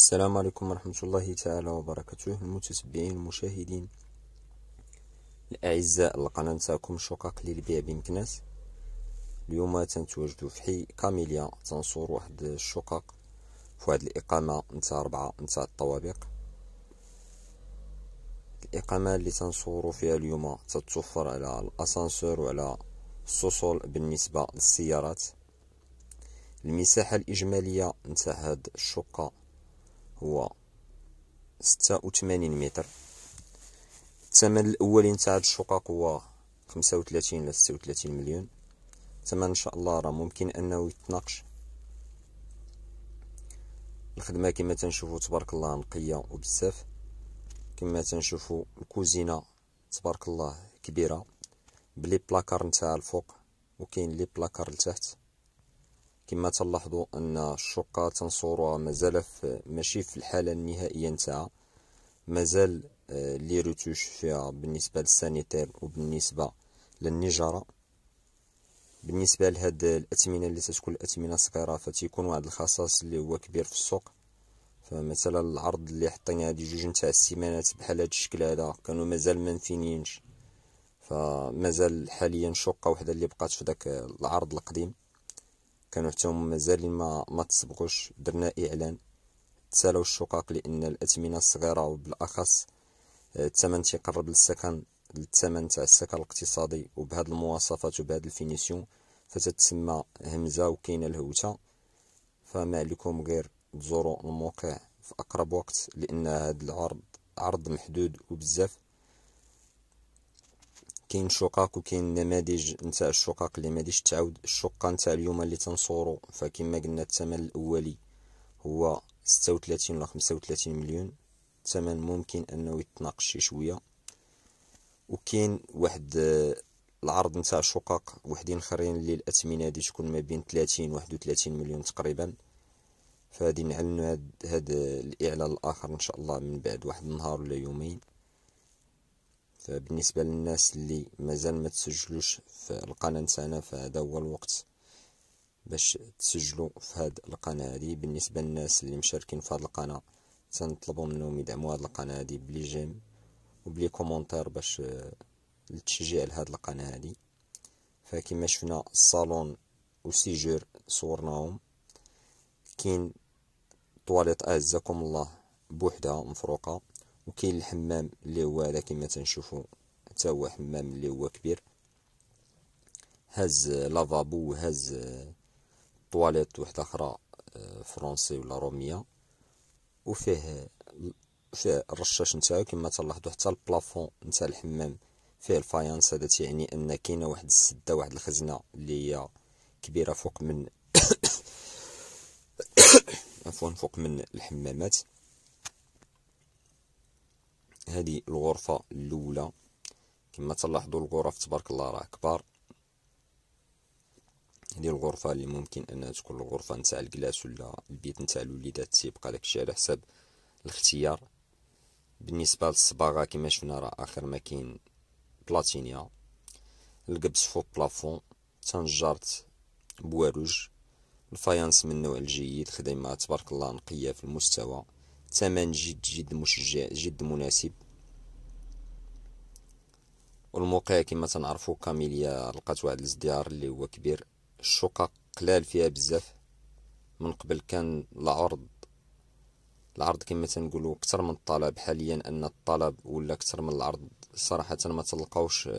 السلام عليكم ورحمة الله تعالى وبركاته المتتبعين المشاهدين الأعزاء القناة نتاعكم شقق للبيع بمكناس اليوم تنتواجدو في حي كاميليا تنصور واحد الشقق في واحد الإقامة نتاع ربعة نتاع الطوابق الإقامة اللي تنصورو فيها اليوم تتوفر على الأسانسور وعلى السوسول بالنسبة للسيارات المساحة الإجمالية نتاع هاد الشقة هو ستة وثمانين متر الثمن الأولي نتاع هاد الشقق هو خمسة وثلاثين ل ستة وثلاثين مليون الثمن إن شاء الله راه ممكن أنه يتناقش الخدمة كما تنشوفو تبارك الله نقية وبزاف كما تنشوفو الكوزينة تبارك الله كبيرة بلي بلاكار نتاعها الفوق وكاين لي بلاكار لتحت كما تلاحظوا أن الشقة تنصورها مازال ماشي في الحالة النهائية نتاعها مازال آه، لي روتوش فيها بالنسبة للسانيتير وبالنسبة للنجارة بالنسبة لهاد الأثمنة اللي تتكون الأثمنة صغيرة فتيكون واحد الخصاص اللي هو كبير في السوق فمثلا العرض اللي حطينا هادي جوج نتاع السيمانات بحال هاد الشكل هذا كانوا مازال ما فمازال حاليا شقة وحدة اللي بقات في داك العرض القديم كانوا حتى هما مازال ما ما تسبقوش درنا اعلان تسالوا الشقق لان الاثمنه الصغيره وبالاخص آه، الثمن تيقرب للسكن للثمن تاع السكن الاقتصادي وبهذه المواصفات وبهذه الفينيسيون فتتسمى همزه وكاينه الهوته فما عليكم غير تزوروا الموقع في اقرب وقت لان هذا العرض عرض محدود وبزاف كاين شقق وكاين نماذج نتاع الشقق اللي ما ديش تعاود الشقه نتاع اليوم اللي تنصورو فكما قلنا الثمن الاولي هو 36 ولا 35 مليون الثمن ممكن انه يتناقش شي شويه وكاين واحد آه، العرض نتاع شقق وحدين اخرين اللي الاثمنه دي تكون ما بين 30 و 31 مليون تقريبا فهادي نعلنوا هاد, هاد آه، الاعلان الاخر ان شاء الله من بعد واحد النهار ولا يومين فبالنسبة للناس اللي مازال ما تسجلوش في القناة نتاعنا فهذا هو الوقت باش تسجلوا في هذه القناة هذه بالنسبة للناس اللي مشاركين في هذه القناة تنطلبوا منهم يدعموا هاد القناة هذه بلي جيم وبلي كومونتير باش التشجيع آه، لهاد القناة هذه فكما شفنا الصالون وسيجور صورناهم كاين طواليط اعزكم الله بوحدها مفروقه وكاين الحمام اللي هو هذا كما تنشوفوا حتى هو حمام اللي هو كبير هاز لافابو هاز آه، طواليت وحده اخرى آه، فرونسي ولا روميه وفيه فيه الرشاش نتاعو كما تلاحظوا حتى البلافون نتاع الحمام فيه الفايانس هذا يعني ان كاينه واحد السده واحد الخزنه اللي هي كبيره فوق من عفوا فوق من الحمامات هذه الغرفة الأولى كما تلاحظوا الغرف تبارك الله راه كبار هذه الغرفة اللي ممكن أنها تكون الغرفة نتاع الكلاس ولا البيت نتاع الوليدات تيبقى داكشي على حساب الاختيار بالنسبة للصباغة كما شفنا راه آخر ما كاين بلاتينيا القبس فوق بلافون تنجرت بواروج الفايانس من النوع الجيد خدمة تبارك الله نقية في المستوى ثمن جد جد مشجع جد مناسب والموقع كما تنعرفوا كاميليا لقات واحد الازدهار اللي هو كبير الشقق قلال فيها بزاف من قبل كان العرض العرض كما تنقولوا اكثر من الطلب حاليا ان الطلب ولا اكثر من العرض صراحه ما تلقاوش آه،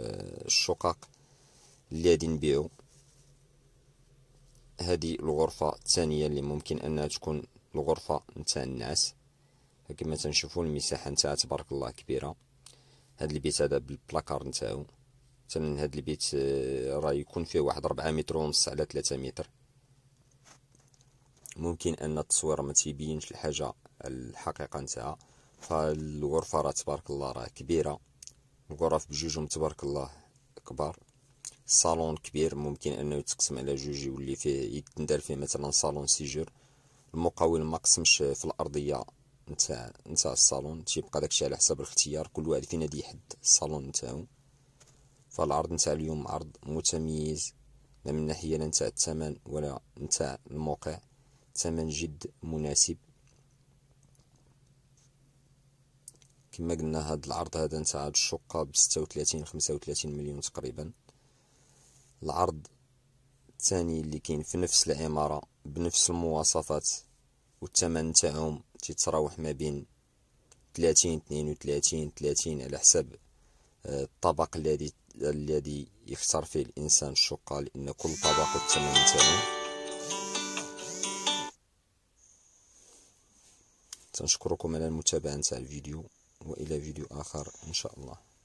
الشقق اللي غادي نبيعو هذه الغرفه الثانيه اللي ممكن انها تكون الغرفه نتاع النعاس كما تنشوفوا المساحه نتاعها تبارك الله كبيره هاد البيت هذا بالبلاكار نتاعو مثلا هاد البيت آه، راه يكون فيه واحد ربعة متر ونص على 3 متر ممكن ان التصوير ما تيبينش الحاجه الحقيقه نتاعها فالغرفه راه تبارك الله راه كبيره الغرف بجوجهم تبارك الله كبار الصالون كبير ممكن انه يتقسم على جوج يولي فيه يتندار فيه مثلا صالون سيجور المقاول ما قسمش في الارضيه نتاع نتاع الصالون تيبقى داكشي على حساب الاختيار كل واحد فينا ديحد الصالون نتاعو فالعرض نتاع اليوم عرض متميز لا من ناحيه لا نتاع الثمن ولا نتاع الموقع ثمن جد مناسب كما قلنا هاد العرض هذا نتاع هاد الشقة بستة وثلاثين خمسة وثلاثين مليون تقريبا العرض الثاني اللي كاين في نفس العمارة بنفس المواصفات والثمن تاعهم تتراوح ما بين 30 32 30 على حسب آه، الطبق الذي الذي يختار فيه الانسان الشقه لان كل طبق الثمن تاعو تنشكركم على المتابعه نتاع الفيديو والى فيديو اخر ان شاء الله